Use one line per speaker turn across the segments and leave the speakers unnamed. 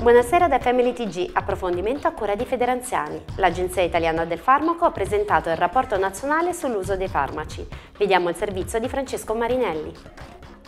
Buonasera da Family TG, approfondimento a cura di Federanziani. L'Agenzia Italiana del Farmaco ha presentato il rapporto nazionale sull'uso dei farmaci. Vediamo il servizio di Francesco Marinelli.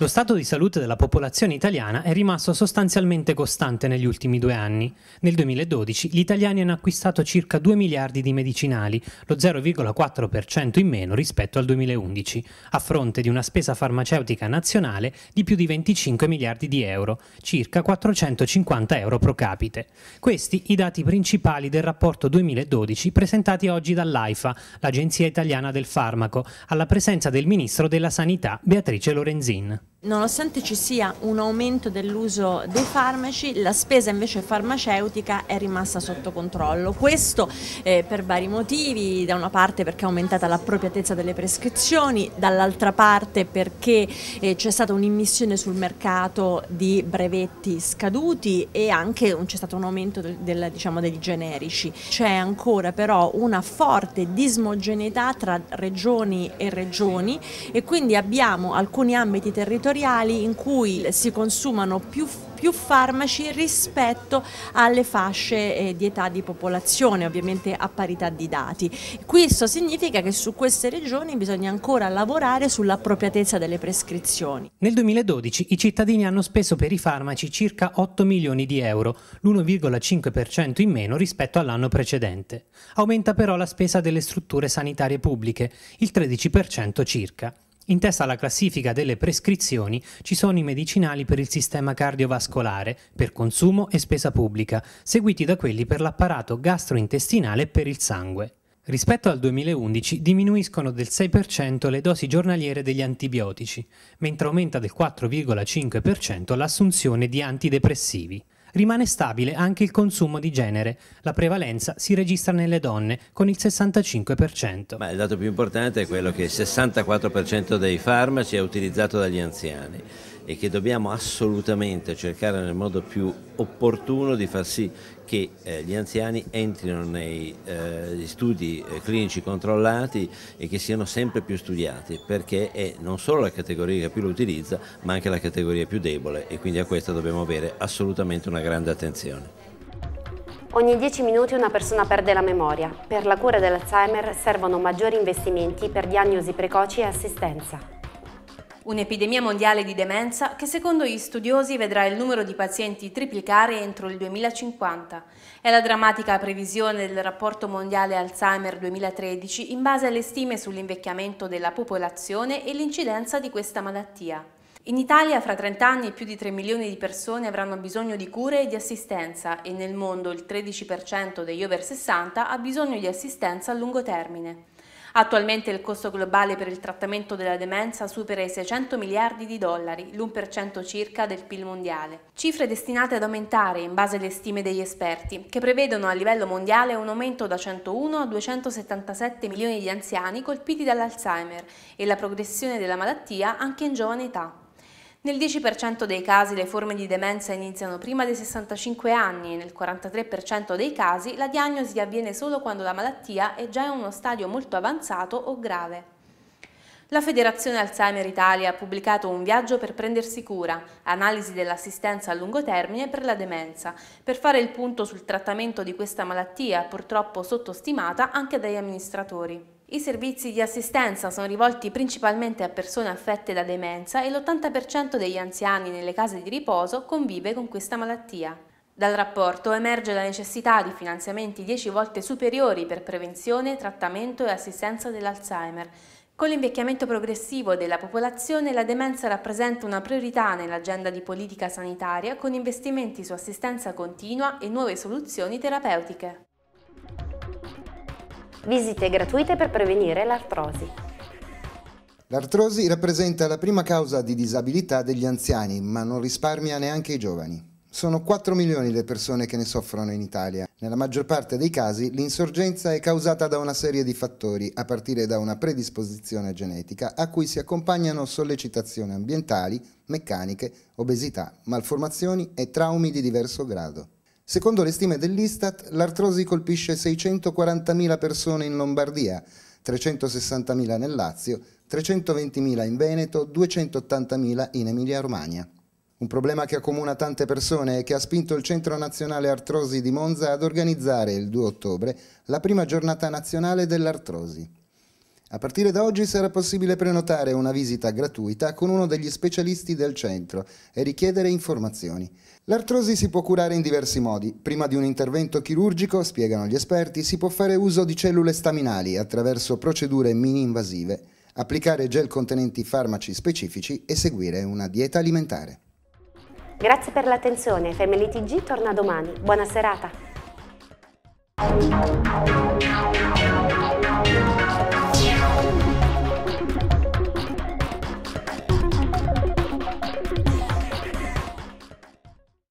Lo stato di salute della popolazione italiana è rimasto sostanzialmente costante negli ultimi due anni. Nel 2012 gli italiani hanno acquistato circa 2 miliardi di medicinali, lo 0,4% in meno rispetto al 2011, a fronte di una spesa farmaceutica nazionale di più di 25 miliardi di euro, circa 450 euro pro capite. Questi i dati principali del rapporto 2012 presentati oggi dall'AIFA, l'Agenzia Italiana del Farmaco, alla presenza del Ministro della Sanità Beatrice Lorenzin.
Nonostante ci sia un aumento dell'uso dei farmaci, la spesa invece farmaceutica è rimasta sotto controllo. Questo eh, per vari motivi, da una parte perché è aumentata l'appropriatezza delle prescrizioni, dall'altra parte perché eh, c'è stata un'immissione sul mercato di brevetti scaduti e anche c'è stato un aumento del, del, diciamo, dei generici. C'è ancora però una forte dismogeneità tra regioni e regioni e quindi abbiamo alcuni ambiti territoriali territoriali in cui si consumano più più farmaci rispetto alle fasce eh, di età di popolazione, ovviamente a parità di dati. Questo significa che su queste regioni bisogna ancora lavorare sull'appropriatezza delle prescrizioni.
Nel 2012 i cittadini hanno speso per i farmaci circa 8 milioni di euro, l'1,5% in meno rispetto all'anno precedente. Aumenta però la spesa delle strutture sanitarie pubbliche, il 13% circa. In testa alla classifica delle prescrizioni ci sono i medicinali per il sistema cardiovascolare, per consumo e spesa pubblica, seguiti da quelli per l'apparato gastrointestinale e per il sangue. Rispetto al 2011 diminuiscono del 6% le dosi giornaliere degli antibiotici, mentre aumenta del 4,5% l'assunzione di antidepressivi. Rimane stabile anche il consumo di genere. La prevalenza si registra nelle donne con il 65%. Ma il dato più importante è quello che il 64% dei farmaci è utilizzato dagli anziani e che dobbiamo assolutamente cercare nel modo più opportuno di far sì che eh, gli anziani entrino negli eh, studi eh, clinici controllati e che siano sempre più studiati perché è non solo la categoria che più lo utilizza ma anche la categoria più debole e quindi a questa dobbiamo avere assolutamente una grande attenzione.
Ogni 10 minuti una persona perde la memoria. Per la cura dell'Alzheimer servono maggiori investimenti per diagnosi precoci e assistenza
un'epidemia mondiale di demenza che secondo gli studiosi vedrà il numero di pazienti triplicare entro il 2050. È la drammatica previsione del rapporto mondiale Alzheimer 2013 in base alle stime sull'invecchiamento della popolazione e l'incidenza di questa malattia. In Italia fra 30 anni più di 3 milioni di persone avranno bisogno di cure e di assistenza e nel mondo il 13% degli over 60 ha bisogno di assistenza a lungo termine. Attualmente il costo globale per il trattamento della demenza supera i 600 miliardi di dollari, l'1% circa del PIL mondiale. Cifre destinate ad aumentare in base alle stime degli esperti, che prevedono a livello mondiale un aumento da 101 a 277 milioni di anziani colpiti dall'Alzheimer e la progressione della malattia anche in giovane età. Nel 10% dei casi le forme di demenza iniziano prima dei 65 anni e nel 43% dei casi la diagnosi avviene solo quando la malattia è già in uno stadio molto avanzato o grave. La Federazione Alzheimer Italia ha pubblicato un viaggio per prendersi cura, analisi dell'assistenza a lungo termine per la demenza, per fare il punto sul trattamento di questa malattia purtroppo sottostimata anche dagli amministratori. I servizi di assistenza sono rivolti principalmente a persone affette da demenza e l'80% degli anziani nelle case di riposo convive con questa malattia. Dal rapporto emerge la necessità di finanziamenti 10 volte superiori per prevenzione, trattamento e assistenza dell'Alzheimer. Con l'invecchiamento progressivo della popolazione, la demenza rappresenta una priorità nell'agenda di politica sanitaria con investimenti su assistenza continua e nuove soluzioni terapeutiche.
Visite gratuite per prevenire l'artrosi.
L'artrosi rappresenta la prima causa di disabilità degli anziani, ma non risparmia neanche i giovani. Sono 4 milioni le persone che ne soffrono in Italia. Nella maggior parte dei casi l'insorgenza è causata da una serie di fattori, a partire da una predisposizione genetica a cui si accompagnano sollecitazioni ambientali, meccaniche, obesità, malformazioni e traumi di diverso grado. Secondo le stime dell'Istat, l'artrosi colpisce 640.000 persone in Lombardia, 360.000 nel Lazio, 320.000 in Veneto, 280.000 in Emilia-Romagna. Un problema che accomuna tante persone e che ha spinto il Centro Nazionale Artrosi di Monza ad organizzare il 2 ottobre la prima giornata nazionale dell'artrosi. A partire da oggi sarà possibile prenotare una visita gratuita con uno degli specialisti del centro e richiedere informazioni. L'artrosi si può curare in diversi modi. Prima di un intervento chirurgico, spiegano gli esperti, si può fare uso di cellule staminali attraverso procedure mini-invasive, applicare gel contenenti farmaci specifici e seguire una dieta alimentare.
Grazie per l'attenzione. Family TG torna domani. Buona serata.